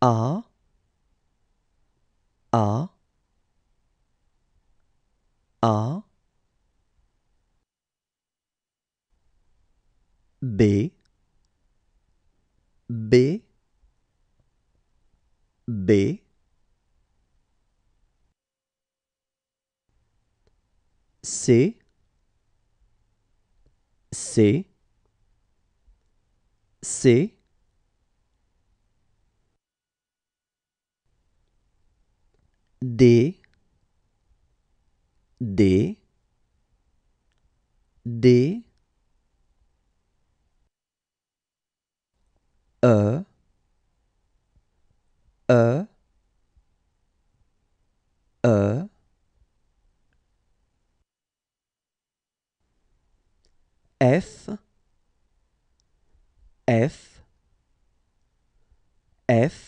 are D D D E E E F F F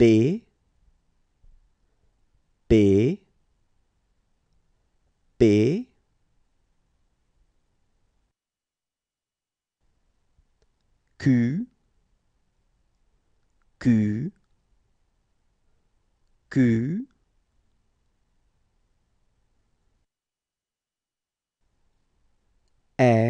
B B B Q Q Q R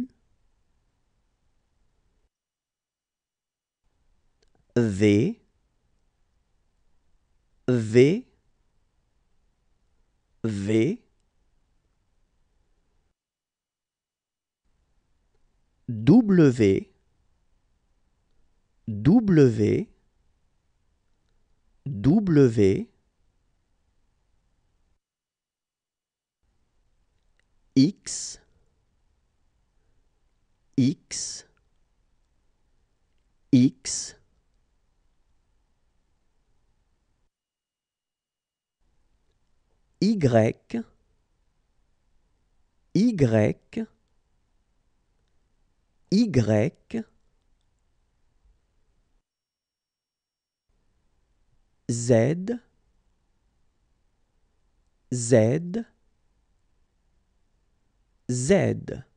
V V V W W W X X X Y, Y, Y, Z, Z, Z.